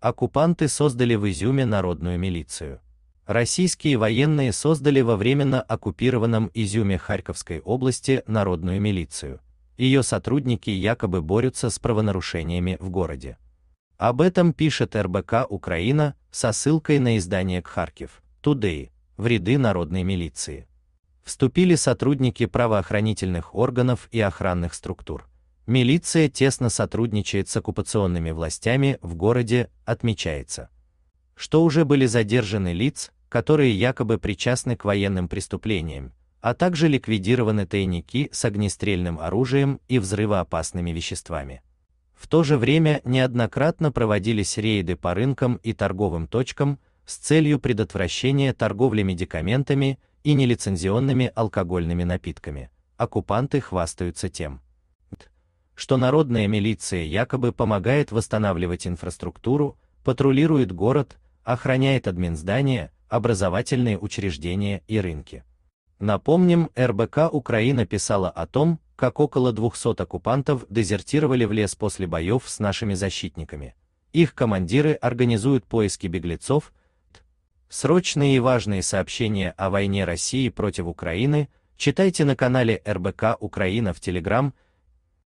Оккупанты создали в Изюме народную милицию. Российские военные создали во временно оккупированном Изюме Харьковской области народную милицию. Ее сотрудники якобы борются с правонарушениями в городе. Об этом пишет РБК Украина со ссылкой на издание Кхаркив, Today, в ряды народной милиции. Вступили сотрудники правоохранительных органов и охранных структур. Милиция тесно сотрудничает с оккупационными властями в городе, отмечается, что уже были задержаны лиц, которые якобы причастны к военным преступлениям, а также ликвидированы тайники с огнестрельным оружием и взрывоопасными веществами. В то же время неоднократно проводились рейды по рынкам и торговым точкам с целью предотвращения торговли медикаментами и нелицензионными алкогольными напитками. Оккупанты хвастаются тем, что народная милиция якобы помогает восстанавливать инфраструктуру, патрулирует город, охраняет админздания, образовательные учреждения и рынки. Напомним, РБК Украина писала о том, как около 200 оккупантов дезертировали в лес после боев с нашими защитниками. Их командиры организуют поиски беглецов. Срочные и важные сообщения о войне России против Украины читайте на канале РБК Украина в Телеграм